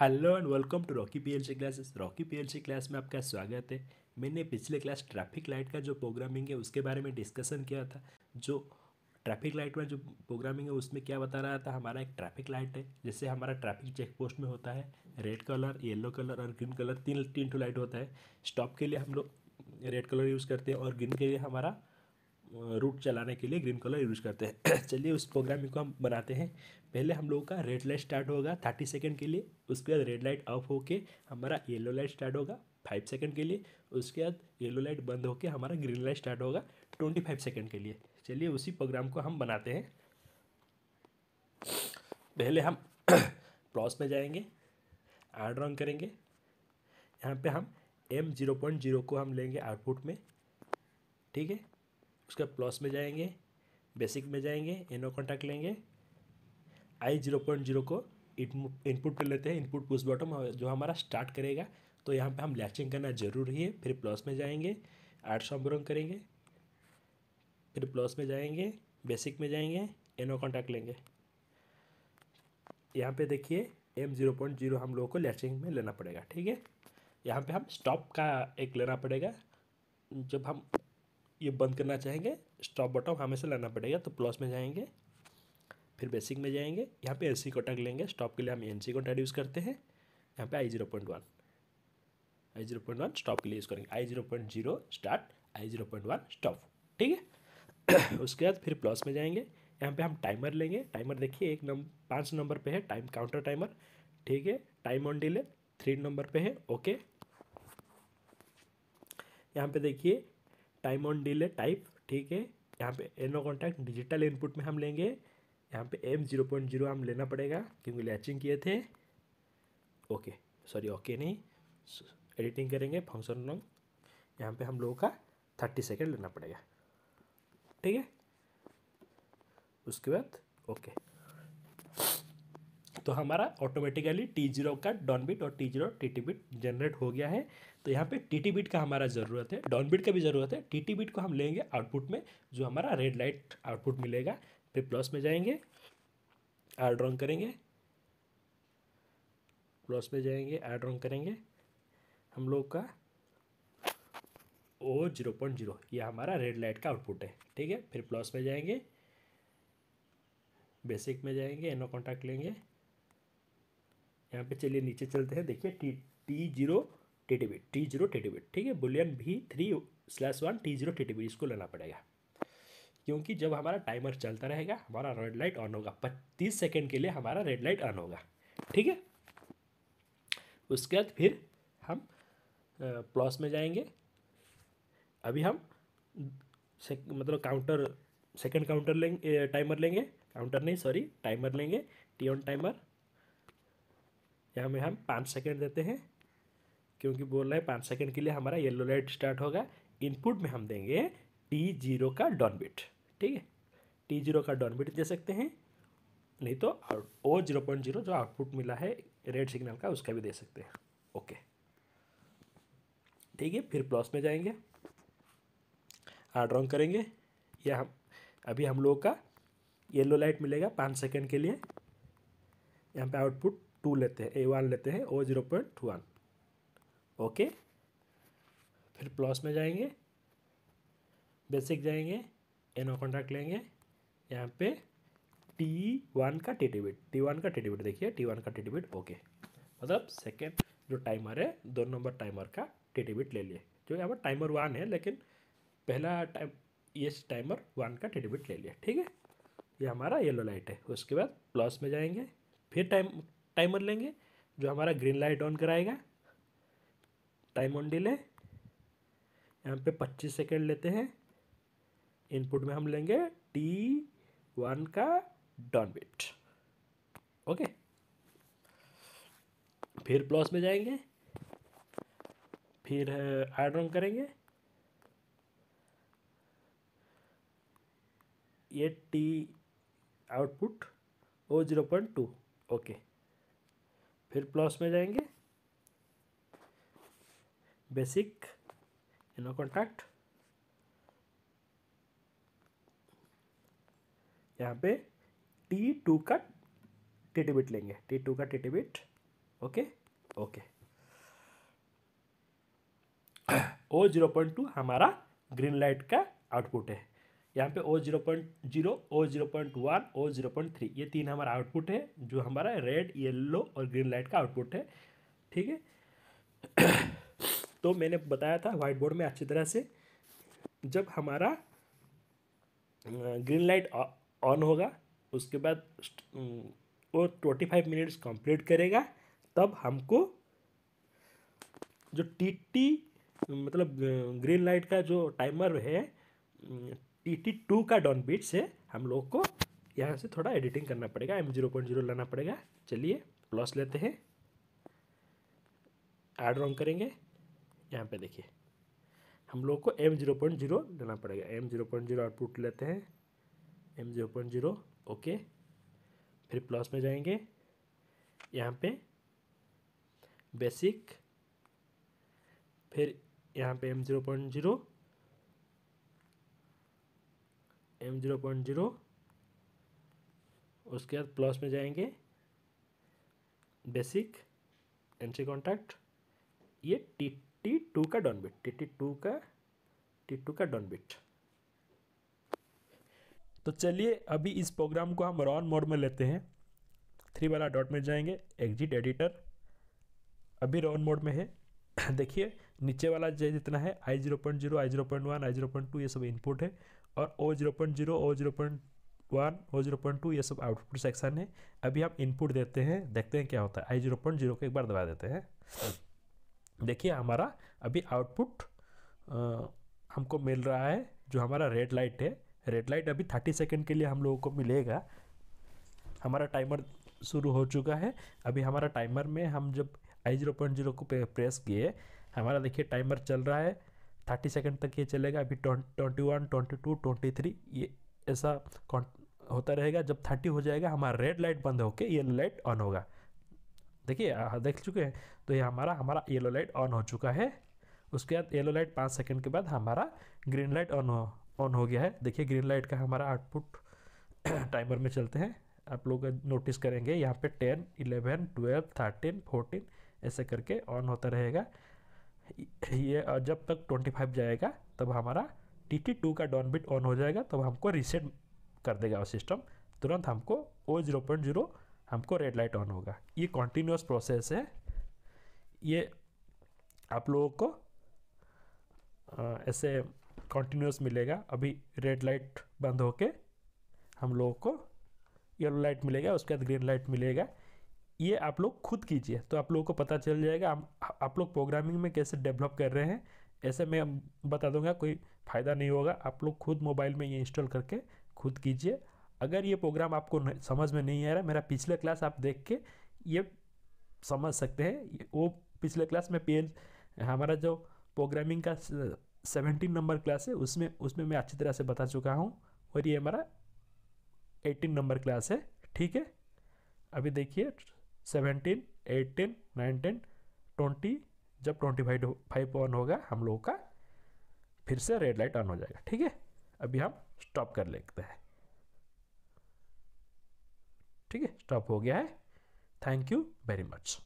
hello and welcome to Rocky PLC classes Rocky PLC class में आपका स्वागत है मैंने पिछले क्लास ट्रैफिक लाइट का जो प्रोग्रामिंग है उसके बारे में डिस्कशन किया था जो ट्रैफिक लाइट में जो प्रोग्रामिंग है उसमें क्या बता रहा था हमारा एक ट्रैफिक लाइट है जैसे हमारा ट्रैफिक चेक पोस्ट में होता है रेड कलर येलो कलर और ग्रीन कलर तीन तीन टू लाइट होता है स्टॉप के लिए हम लोग रेड कलर यूज़ करते हैं और ग्रीन के लिए हमारा रूट चलाने के लिए ग्रीन कलर यूज़ करते हैं चलिए उस प्रोग्रामिंग को हम बनाते हैं पहले हम लोगों का रेड लाइट स्टार्ट होगा थर्टी सेकेंड के लिए उसके बाद रेड लाइट ऑफ होके हमारा येलो लाइट स्टार्ट होगा फाइव सेकेंड के लिए उसके बाद येलो लाइट बंद होकर हमारा ग्रीन लाइट स्टार्ट होगा ट्वेंटी फाइव सेकेंड के लिए चलिए उसी प्रोग्राम को हम बनाते हैं पहले हम प्लॉस में जाएंगे आर्ड रन करेंगे यहाँ पे हम एम जीरो पॉइंट जीरो को हम लेंगे आउटपुट में ठीक है उसके प्लस में जाएंगे बेसिक में जाएंगे एनो कॉन्टैक्ट लेंगे आई जीरो पॉइंट जीरो को इनपुट पर लेते हैं इनपुट पुश बॉटम जो हमारा स्टार्ट करेगा तो यहाँ पे हम लैचिंग करना जरूरी है फिर प्लस में जाएंगे आठ सौ करेंगे फिर प्लस में जाएंगे बेसिक में जाएंगे एनो कॉन्टैक्ट लेंगे यहाँ पे देखिए एम जीरो पॉइंट जीरो हम लोगों को लैचिंग में लेना पड़ेगा ठीक है यहाँ पे हम स्टॉप का एक लेना पड़ेगा जब हम ये बंद करना चाहेंगे स्टॉप बटन हमेशा लाना पड़ेगा तो प्लस में जाएंगे फिर बेसिक में जाएंगे यहाँ पे एन सी कॉन्टैक्ट लेंगे स्टॉप के लिए हम एन सी कॉन्टैक्ट यूज़ करते हैं यहाँ पे I zero point one I zero point one stop के लिए यूज़ करेंगे I zero point zero start I zero point one stop ठीक है उसके बाद फिर प्लस में जाएंगे यहाँ पे हम टाइमर लेंगे टाइमर देखिए एक नंबर पाँच नंबर पर है टाइम काउंटर टाइमर ठीक है time on delay three number पर है ओके यहाँ पे देखिए टाइम ऑन डिले टाइप ठीक है यहाँ पे एनो कॉन्टैक्ट डिजिटल इनपुट में हम लेंगे यहाँ पे एम जीरो पॉइंट जीरो हम लेना पड़ेगा क्योंकि लैचिंग किए थे ओके सॉरी ओके नहीं एडिटिंग करेंगे फंक्शन लॉन्ग यहाँ पे हम लोगों का थर्टी सेकेंड लेना पड़ेगा ठीक है उसके बाद ओके तो हमारा ऑटोमेटिकली टी जीरो का डॉन बिट और T zero T T bit generate हो गया है तो यहाँ पे टी टी बिट का हमारा ज़रूरत है डॉन बिट का भी ज़रूरत है टी टी बिट को हम लेंगे आउटपुट में जो हमारा रेड लाइट आउटपुट मिलेगा फिर प्लस में जाएंगे आर ड्रॉन्ग करेंगे प्लस में जाएंगे आर ड्रॉन्ग करेंगे हम लोग का ओ जीरो पॉइंट जीरो ये हमारा रेड लाइट का आउटपुट है ठीक है फिर प्लस में जाएंगे बेसिक में जाएंगे एनो कॉन्टैक्ट लेंगे यहाँ पे चलिए नीचे चलते हैं देखिए T T zero TT bit T zero TT bit ठीक है बुलियन भी three slash one T zero TT bit इसको लेना पड़ेगा क्योंकि जब हमारा टाइमर चलता रहेगा हमारा रेड लाइट ऑन होगा पच्चीस सेकेंड के लिए हमारा रेड लाइट ऑन होगा ठीक है उसके बाद फिर हम प्लस में जाएंगे अभी हम से, मतलब काउंटर सेकंड काउंटर लेंगे टाइमर लेंगे काउंटर नहीं सॉरी टाइमर लेंगे टी ऑन टाइमर यहाँ में हम पाँच सेकेंड देते हैं क्योंकि बोल रहे हैं पाँच सेकेंड के लिए हमारा येलो लाइट स्टार्ट होगा इनपुट में हम देंगे टी जीरो का डॉन बिट ठीक है टी जीरो का डॉन बिट दे सकते हैं नहीं तो ओ जीरो पॉइंट जीरो जो आउटपुट मिला है रेड सिग्नल का उसका भी दे सकते हैं ओके ठीक है फिर प्लस में जाएंगे आर्ड रॉन्ग करेंगे या हम अभी हम लोगों का येलो लाइट मिलेगा पाँच सेकेंड के लिए यहाँ पर आउटपुट टू लेते हैं ए वन लेते हैं O zero point one okay फिर प्लस में जाएंगे बेसिक जाएंगे एनो कॉन्ट्रैक्ट लेंगे यहाँ पे टी वन का टी टीबिट टी वन का टी टिबिट देखिए टी वन का टी टिबिट ओके मतलब सेकेंड जो टाइमर है दो नंबर टाइमर का टी टिबिट ले लिए जो यहाँ पर टाइमर वन है लेकिन पहला टाइम ये टाइमर वन का टी टिबिट ले लिया ठीक है ये हमारा येलो लाइट है उसके बाद प्लस में जाएंगे फिर टाइम टाइमर लेंगे जो हमारा ग्रीन लाइट ऑन कराएगा टाइम ऑन डिले यहाँ पे पच्चीस सेकेंड लेते हैं इनपुट में हम लेंगे टी वन का डॉन बिट ओके फिर प्लस में जाएंगे फिर एड ऑन करेंगे ये T output O zero point two okay फिर प्लस में जाएंगे बेसिक इनो कॉन्टैक्ट यहाँ पे टी टू का टिटिबिट लेंगे टी टू का TT bit okay okay O zero point two हमारा ग्रीन लाइट का आउटपुट है यहाँ पे O zero point zero O zero point one O zero point three ये तीन हमारा आउटपुट है जो हमारा रेड येलो और ग्रीन लाइट का आउटपुट है ठीक है तो मैंने बताया था वाइट बोर्ड में अच्छी तरह से जब हमारा ग्रीन लाइट ऑन होगा उसके बाद वो ट्वेंटी फाइव मिनट्स कंप्लीट करेगा तब हमको जो टी टी मतलब ग्रीन लाइट का जो टाइमर है टी टी टू का डॉन बीट से हम लोग को यहाँ से थोड़ा एडिटिंग करना पड़ेगा एम जीरो पॉइंट जीरो लाना पड़ेगा चलिए प्लस लेते हैं एड रॉन्ग करेंगे यहाँ पे देखिए हम लोग को एम जीरो पॉइंट जीरो लेना पड़ेगा M zero point zero output लेते हैं M zero point zero okay फिर प्लस में जाएंगे यहाँ पे बेसिक फिर यहाँ पे M zero point zero M zero point zero उसके बाद प्लस में जाएंगे बेसिक एंट्री कॉन्टैक्ट ये टी टी टू का done bit T T two का टी टू का डॉन बिट तो चलिए अभी इस प्रोग्राम को हम रॉन मोड में लेते हैं थ्री वाला डॉट में जाएंगे एग्जिट एडिटर अभी रॉन मोड में है देखिए नीचे वाला जो जितना है I zero point zero I zero point one I zero point two ये सब इनपुट है और O zero point zero O zero point one O zero point two ये सब आउटपुट सेक्शन है अभी आप इनपुट देते हैं देखते हैं क्या होता है आई जीरो पॉइंट जीरो को एक बार दबा देते हैं देखिए हमारा अभी आउटपुट हमको मिल रहा है जो हमारा रेड लाइट है रेड लाइट अभी थर्टी सेकेंड के लिए हम लोगों को मिलेगा हमारा टाइमर शुरू हो चुका है अभी हमारा टाइमर में हम जब आई जीरो पॉइंट जीरो को प्रेस किए हमारा देखिए टाइमर चल रहा है थर्टी सेकेंड तक ये चलेगा अभी twenty one twenty two twenty three ये ऐसा होता रहेगा जब थर्टी हो जाएगा हमारा रेड लाइट बंद होकर येलो लाइट ऑन होगा देखिए देख चुके हैं तो ये हमारा हमारा येलो लाइट ऑन हो चुका है उसके बाद येलो लाइट पाँच सेकेंड के बाद हमारा ग्रीन लाइट ऑन हो ऑन हो गया है देखिए ग्रीन लाइट का हमारा आउटपुट टाइमर में चलते हैं आप लोग नोटिस करेंगे यहाँ पे ten eleven twelve thirteen fourteen ऐसे करके ऑन होता रहेगा ये जब तक 25 जाएगा तब हमारा टी टी टू का डॉन बिट ऑन हो जाएगा तब हमको रीसेट कर देगा वो सिस्टम तुरंत हमको ओ जीरो पॉइंट जीरो हमको रेड लाइट ऑन होगा ये कॉन्टीन्यूस प्रोसेस है ये आप लोगों को ऐसे कॉन्टीन्यूस मिलेगा अभी रेड लाइट बंद होके हम लोगों को येलो लाइट मिलेगा उसके बाद ग्रीन लाइट मिलेगा ये आप लोग खुद कीजिए तो आप लोगों को पता चल जाएगा आप, आप लोग प्रोग्रामिंग में कैसे डेवलप कर रहे हैं ऐसे मैं बता दूंगा कोई फ़ायदा नहीं होगा आप लोग खुद मोबाइल में ये इंस्टॉल करके खुद कीजिए अगर ये प्रोग्राम आपको समझ में नहीं आ रहा मेरा पिछला क्लास आप देख के ये समझ सकते हैं वो पिछले क्लास में पी हमारा जो प्रोग्रामिंग का सेवेंटीन नंबर क्लास है उसमें उसमें मैं अच्छी तरह से बता चुका हूँ और ये हमारा एटीन नंबर क्लास है ठीक है अभी देखिए सेवेंटीन एटीन नाइनटीन ट्वेंटी जब ट्वेंटी फाइव फाइव ऑन होगा हम लोगों का फिर से रेड लाइट ऑन हो जाएगा ठीक है अभी हम स्टॉप कर लेते हैं ठीक है स्टॉप हो गया है थैंक यू वेरी मच